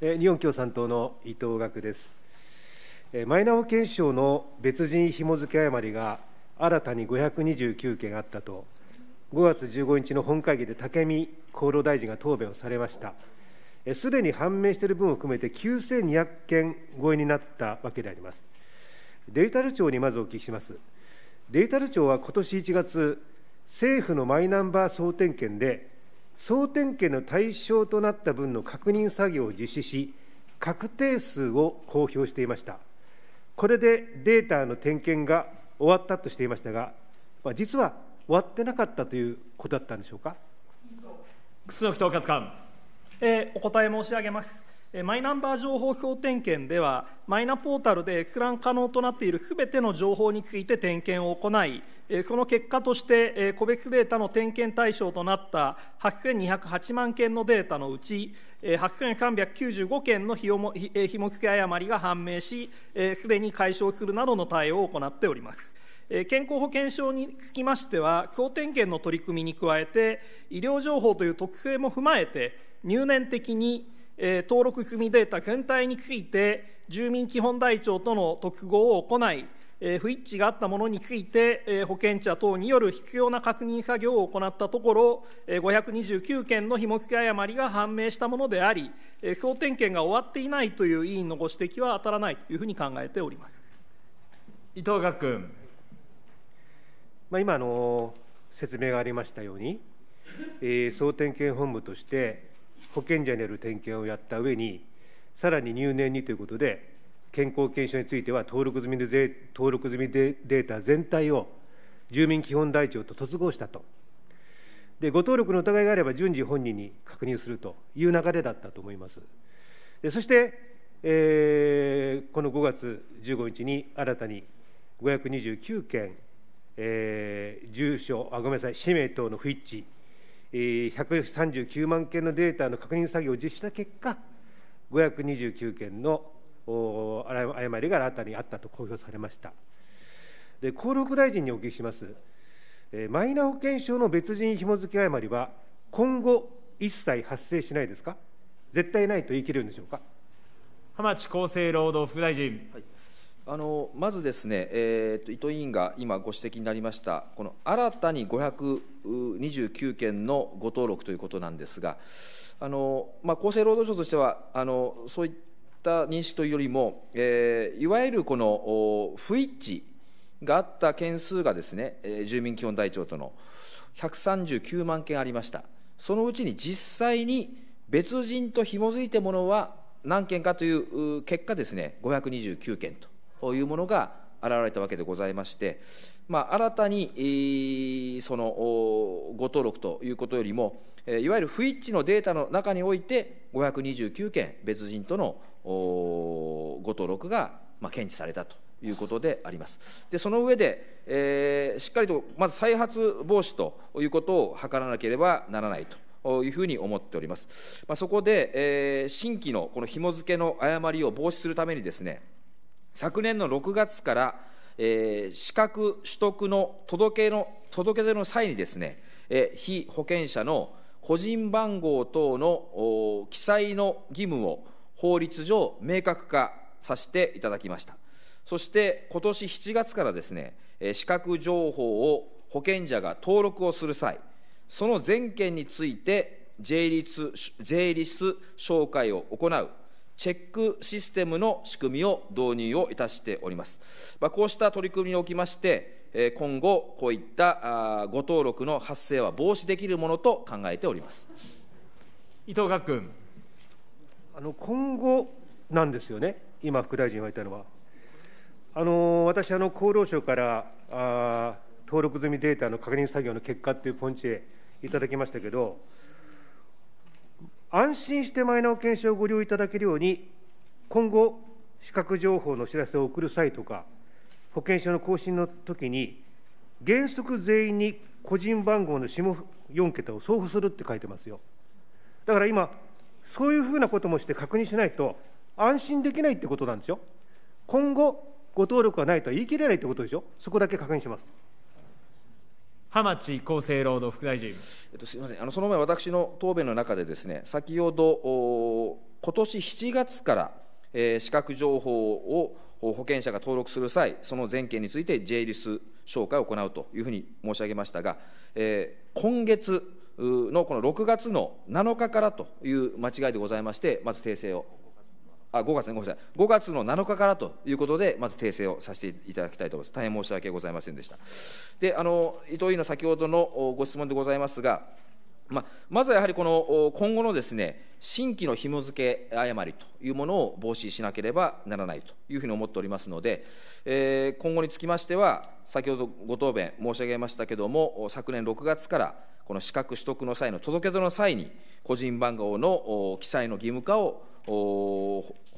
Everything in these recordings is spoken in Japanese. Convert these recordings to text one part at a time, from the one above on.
日本共産党の伊藤学です。マイナ保険証の別人紐付け誤りが新たに529件あったと、5月15日の本会議で武見厚労大臣が答弁をされました。すでに判明している分を含めて9200件超えになったわけであります。デジタル庁にまずお聞きします。デジタル庁は今年1月、政府のマイナンバー総点検で、総点検の対象となった分の確認作業を実施し、確定数を公表していました。これでデータの点検が終わったとしていましたが、まあ、実は終わってなかったということだったんでしょうか。楠木統括官、えー、お答え申し上げます。マイナンバー情報総点検では、マイナポータルで閲覧可能となっているすべての情報について点検を行い、その結果として、個別データの点検対象となった8208万件のデータのうち、8395件のひも付け誤りが判明し、すでに解消するなどの対応を行っております。健康保険証につきましては、総点検の取り組みに加えて、医療情報という特性も踏まえて、入念的にえ登録済みデータ全体について住民基本台帳との特合を行い、え不一致があったものについて、え保険者等による必要な確認作業を行ったところ、え529件のひも付け誤りが判明したものであり、え総点検が終わっていないという委員のご指摘は当たらないというふうに考えております伊藤学君。まあ、今の説明がありましたように、え総点検本部として、保険者による点検をやった上に、さらに入念にということで、健康保険証については登録済みで登録済みデータ全体を住民基本台帳と突合したと。でご登録の疑いがあれば、順次本人に確認するという流れだったと思います。でそして、えー、この5月15日に新たに529件、えー、住所あ、ごめんなさい、氏名等の不一致139万件のデータの確認作業を実施した結果、529件の誤りが新たにあったと公表されました。で厚労副大臣にお聞きします、マイナ保険証の別人紐付け誤りは、今後、一切発生しないですか、絶対ないと言い切れるんでしょうか。浜地厚生労働副大臣。はいあのまずですね、えーと、伊藤委員が今ご指摘になりました、この新たに529件のご登録ということなんですが、あのまあ、厚生労働省としてはあの、そういった認識というよりも、えー、いわゆるこの不一致があった件数がですね、住民基本台帳との139万件ありました、そのうちに実際に別人と紐づいたものは何件かという結果ですね、529件と。というものが現れたわけでございまして、まあ、新たに、その誤登録ということよりも、いわゆる不一致のデータの中において、529件、別人との誤登録が、検知されたということであります。でその上で、えー、しっかりとまず再発防止ということを図らなければならないと。いうふうに思っております。まあ、そこで、えー、新規のこの紐付けの誤りを防止するためにですね、昨年の6月から、えー、資格取得の届けの届け出の際にですね、えー、被保険者の個人番号等の記載の義務を法律上明確化させていただきました。そして今年7月からですね、えー、資格情報を保険者が登録をする際、その全件について税理ス、紹介を行うチェックシステムの仕組みを導入をいたしております。まあ、こうした取り組みにおきまして、今後、こういった誤登録の発生は防止できるものと考えております伊藤学君。あの今後なんですよね、今、副大臣言われたのは。あの私あの、厚労省からあ登録済みデータの確認作業の結果っていうポンチへいただきましたけど、安心してマイナ保険証をご利用いただけるように、今後、資格情報の知らせを送る際とか、保険証の更新の時に、原則全員に個人番号の下4桁を送付するって書いてますよ。だから今、そういうふうなこともして確認しないと、安心できないってことなんですよ。今後、ご登録がないとは言い切れないってことでしょ、そこだけ確認します。浜地厚生労働副大臣、えっと、すみませんあの、その前、私の答弁の中で、ですね先ほど、今年7月から、えー、資格情報を保険者が登録する際、その全件について J リス紹介を行うというふうに申し上げましたが、えー、今月のこの6月の7日からという間違いでございまして、まず訂正をあ5月ねごめんなさい5月の7日からということでまず訂正をさせていただきたいと思います大変申し訳ございませんでしたであの伊藤委員の先ほどのご質問でございますがまあ、まずはやはりこの今後のですね新規の紐付け誤りというものを防止しなければならないというふうに思っておりますので、えー、今後につきましては、先ほどご答弁申し上げましたけれども、昨年6月から、この資格取得の際の届け出の際に、個人番号の記載の義務化を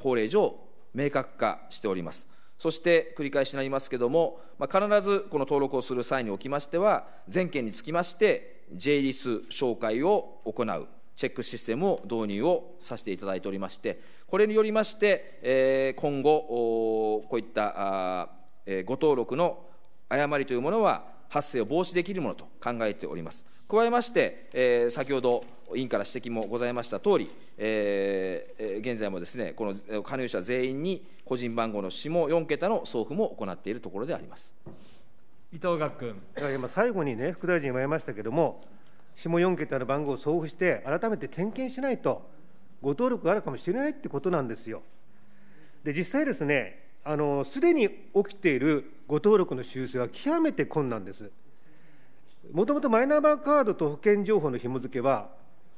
法令上、明確化しております。そして繰り返しになりますけれども、まあ、必ずこの登録をする際におきましては、全件につきまして、J リス紹介を行うチェックシステムを導入をさせていただいておりまして、これによりまして、えー、今後、こういったあ、えー、ご登録の誤りというものは発生を防止できるものと考えております。加えまして、えー、先ほど委員から指摘もございましたとおり、えー、現在もですね、この加入者全員に個人番号の下4桁の送付も行っているところであります。伊藤学君。今最後にね、副大臣言われましたけれども、下4桁の番号を送付して、改めて点検しないと、ご登録があるかもしれないってことなんですよ。で、実際ですね、すでに起きているご登録の修正は極めて困難です。もともとマイナンバーカードと保険情報の紐付けは、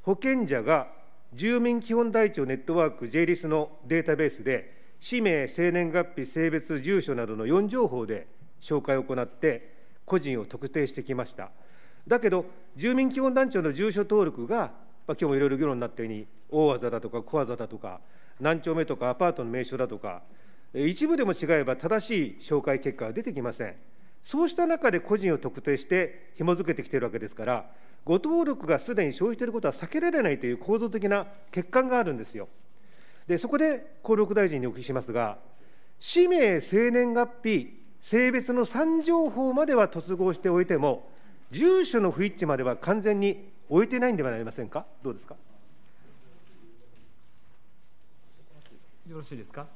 保険者が住民基本台帳ネットワーク J リスのデータベースで、氏名、生年月日、性別、住所などの4情報で紹介を行って、個人を特定してきました。だけど、住民基本団長の住所登録が、まあ今日もいろいろ議論になったように、大技だとか小技だとか、何丁目とかアパートの名称だとか、一部でも違えば正しい紹介結果は出てきません。そうした中で個人を特定して紐付けてきているわけですから、ご登録がすでに消費していることは避けられないという構造的な欠陥があるんですよ。で、そこで厚労大臣にお聞きしますが、氏名、生年月日、性別の3情報までは突合しておいても、住所の不一致までは完全に置いてないんではありませんか、どうですか。よろしいですか。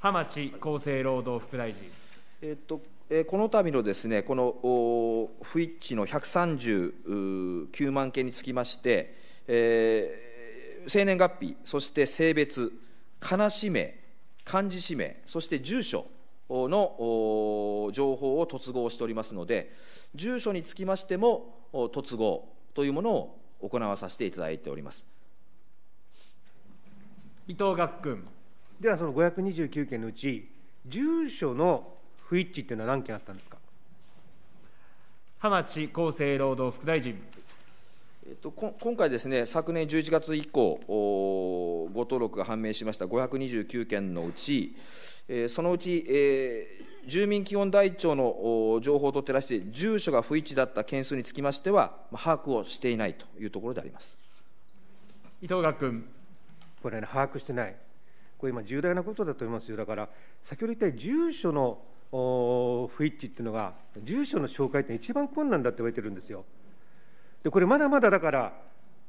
浜地厚生労働副大臣。えっと、えー、この度のですね、この不一致の139万件につきまして、えー、生年月日、そして性別、悲しめ、漢字氏名、そして住所の情報を突合しておりますので、住所につきましても、突合というものを行わさせていただいております。伊藤学君。では、その529件のうち、住所の不一致というのは何件あったんですか浜地厚生労働副大臣。えっと、今回ですね、昨年11月以降、誤登録が判明しました529件のうち、えー、そのうち、えー、住民基本台帳の情報と照らして、住所が不一致だった件数につきましては、まあ、把握をしていないというところであります伊藤学君。これ、ね、把握してない、これ今、重大なことだと思いますよ、だから、先ほど言った住所の不一致っていうのが、住所の紹介って一番困難だって言われてるんですよ。でこれまだまだだから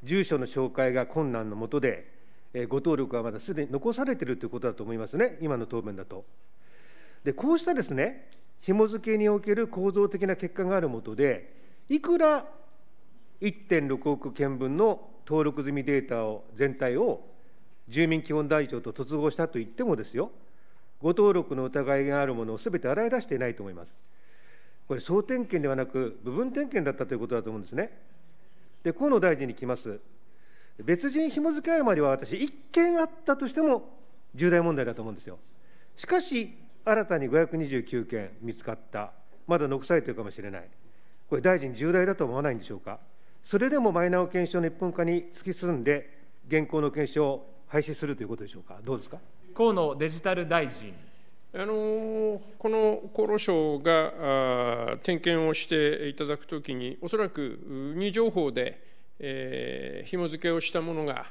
住所の紹介が困難のもとで、ご登録はまだすでに残されているということだと思いますね、今の答弁だと。でこうしたですね紐付けにおける構造的な欠陥があるもとで、いくら1.6億件分の登録済みデータを全体を住民基本台帳と突合したといってもですよ、誤登録の疑いがあるものをすべて洗い出していないと思います。これ、総点検ではなく、部分点検だったということだと思うんですね。で、河野大臣に聞きます。別人紐付け誤りは私、1件あったとしても重大問題だと思うんですよ。しかし、新たに529件見つかった、まだ残されているかもしれない、これ、大臣、重大だと思わないんでしょうか。それでもマイナ保険証の一本化に突き進んで、現行の検証を廃止するということでしょうか、どうですか河野デジタル大臣。あのこの厚労省が点検をしていただくときに、おそらく2情報で、紐付けをしたものが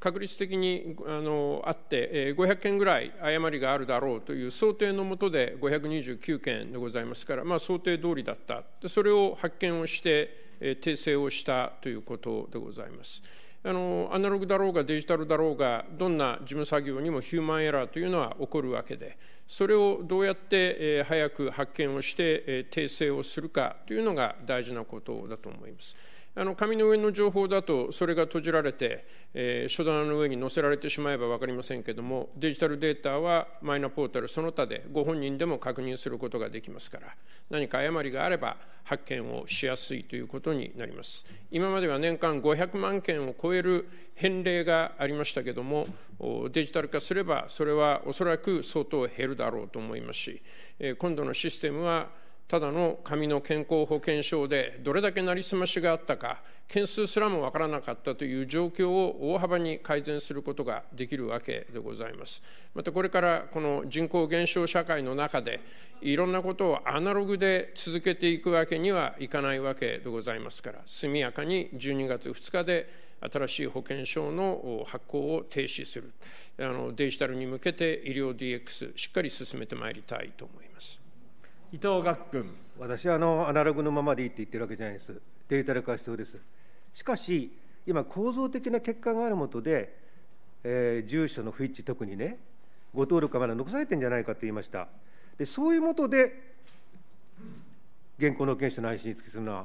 確率的にあのあって、500件ぐらい誤りがあるだろうという想定のもとで529件でございますから、まあ、想定通りだったそれを発見をして、訂正をしたということでございます。あのアナログだろうがデジタルだろうがどんな事務作業にもヒューマンエラーというのは起こるわけでそれをどうやって、早く発見をして、訂正をするかというのが大事なことだと思います。あの紙の上の情報だとそれが閉じられて、えー、書棚の上に載せられてしまえば分かりませんけれどもデジタルデータはマイナポータルその他でご本人でも確認することができますから何か誤りがあれば発見をしやすいということになります今までは年間500万件を超える返礼がありましたけれどもデジタル化すればそれはおそらく相当減るだろうと思いますし今度のシステムはただの紙の健康保険証でどれだけなりすましがあったか件数すらもわからなかったという状況を大幅に改善することができるわけでございますまたこれからこの人口減少社会の中でいろんなことをアナログで続けていくわけにはいかないわけでございますから速やかに12月2日で新しい保険証の発行を停止するあのデジタルに向けて医療 DX しっかり進めてまいりたいと思います。伊藤岳君。私はあのアナログのままでいいって言ってるわけじゃないです。デジタル化必要です。しかし、今、構造的な欠陥があるもとで、えー、住所の不一致、特にね、ご登録がまだ残されてるんじゃないかと言いました。でそういうもとで、現行の険証の配信につきするのは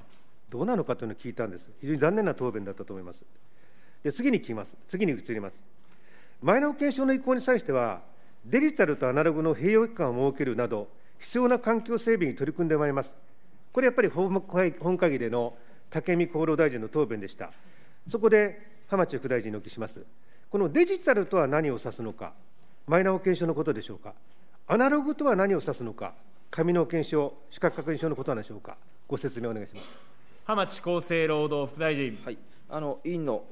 どうなのかというのを聞いたんです。非常に残念な答弁だったと思います。で次に聞きます。次に移ります。マイナ保険証の移行に際しては、デジタルとアナログの併用期間を設けるなど、必要な環境整備に取り組んでまいります。これやっぱり本会議での武見厚労大臣の答弁でした。そこで浜地副大臣にお聞きします。このデジタルとは何を指すのか、マイナ保険証のことでしょうか、アナログとは何を指すのか、紙の保険証、資格確認証のことなんでしょうか、ご説明お願いします浜地厚生労働副大臣。はいあの委員の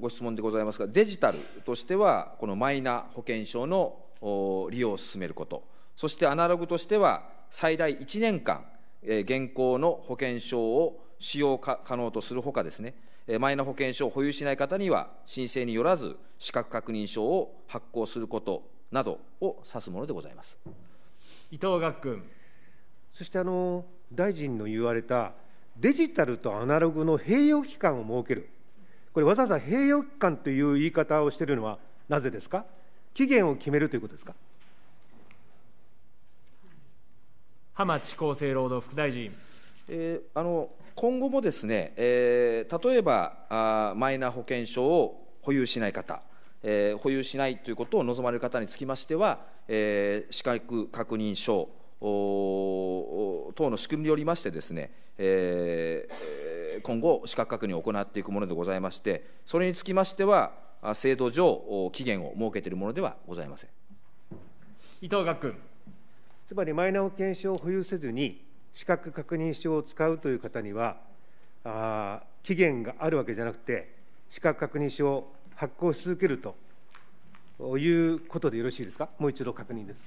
ご質問でございますが、デジタルとしては、このマイナ保険証の利用を進めること。そしてアナログとしては、最大1年間、え現行の保険証を使用可能とするほかですね、えマイナ保険証を保有しない方には、申請によらず、資格確認証を発行することなどを指すものでございます伊藤学君。そしてあの大臣の言われた、デジタルとアナログの併用期間を設ける、これ、わざわざ併用期間という言い方をしているのはなぜですか、期限を決めるということですか。浜地厚生労働副大臣。えー、あの今後もですね、えー、例えばあマイナ保険証を保有しない方、えー、保有しないということを望まれる方につきましては、えー、資格確認書等の仕組みによりましてですね、えー、今後、資格確認を行っていくものでございまして、それにつきましては、制度上、期限を設けているものではございません伊藤学君。つまりマイナ保険証を保有せずに、資格確認書を使うという方には、あ期限があるわけじゃなくて、資格確認書を発行し続けるということでよろしいですか、もう一度確認です。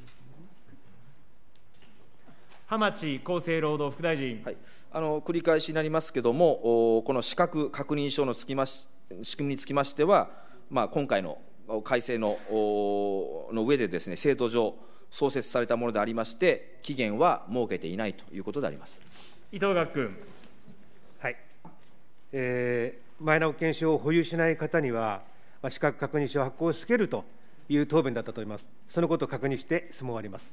浜地厚生労働副大臣、はい、あの繰り返しになりますけれども、この資格確認書のつきまし仕組みにつきましては、まあ、今回の改正のの上でです、ね、制度上、創設されたものでありまして、期限は設けていないということであります伊藤岳君。はいえー、マイナ保険証を保有しない方には、まあ、資格確認書を発行しつけるという答弁だったと思います。そのことを確認して質問を終わります。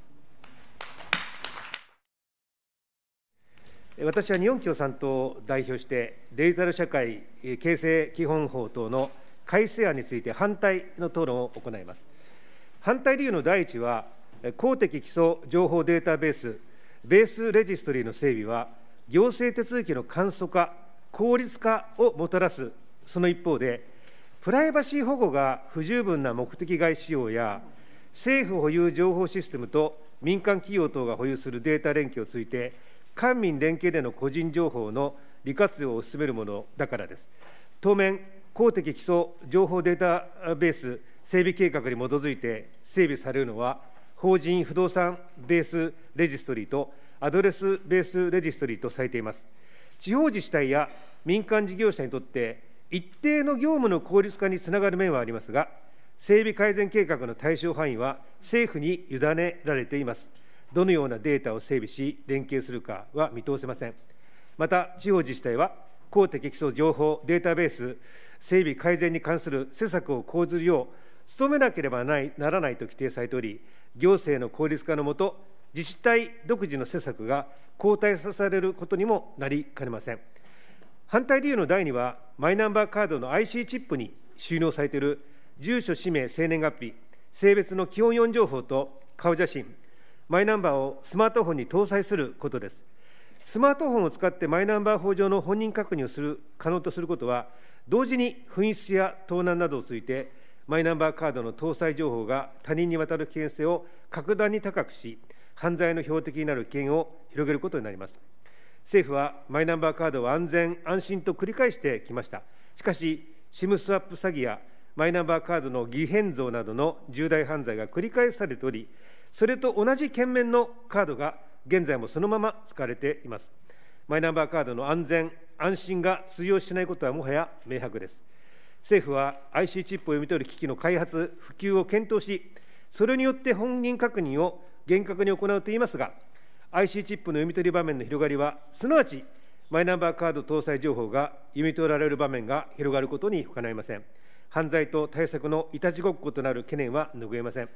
私は日本共産党を代表して、デジタル社会形成基本法等の改正案について反対の討論を行います。反対理由の第一は、公的基礎情報データベース、ベースレジストリーの整備は、行政手続きの簡素化、効率化をもたらす、その一方で、プライバシー保護が不十分な目的外使用や、政府保有情報システムと民間企業等が保有するデータ連携をついて、官民連携での個人情報の利活用を進めるものだからです。当面、公的基礎情報データベース整備計画に基づいて整備されるのは、法人不動産ベースレジストリーとアドレスベースレジストリーとされています。地方自治体や民間事業者にとって、一定の業務の効率化につながる面はありますが、整備改善計画の対象範囲は政府に委ねられています。どのようなデータを整備し、連携するかは見通せません。また、地方自治体は、公的基礎情報データベース整備改善に関する施策を講ずるよう、努めなければならないと規定されており、行政の効率化のもと、自治体独自の施策が後退さられることにもなりかねません。反対理由の第2は、マイナンバーカードの IC チップに収納されている住所、氏名、生年月日、性別の基本4情報と顔写真、マイナンバーをスマートフォンに搭載することです。スマートフォンを使ってマイナンバー法上の本人確認をする可能とすることは、同時に紛失や盗難などをついて、マイナンバーカードの搭載情報が他人に渡る危険性を格段に高くし、犯罪の標的になる危険を広げることになります。政府はマイナンバーカードを安全・安心と繰り返してきました。しかし、SIM スワップ詐欺やマイナンバーカードの偽変造などの重大犯罪が繰り返されており、それと同じ懸面のカードが現在もそのまま使われています。マイナンバーカードの安全・安心が通用しないことはもはや明白です。政府は IC チップを読み取る機器の開発、普及を検討し、それによって本人確認を厳格に行うといいますが、IC チップの読み取り場面の広がりは、すなわちマイナンバーカード搭載情報が読み取られる場面が広がることに他なりません。犯罪と対策のいたちごっことなる懸念は拭えません。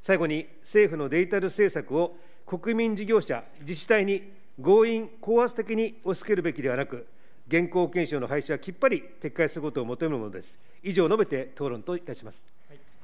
最後に、政府のデジタル政策を国民事業者、自治体に強引、高圧的に押し付けるべきではなく、現行保険証の廃止はきっぱり撤回することを求めるものです。以上述べて討論といたします。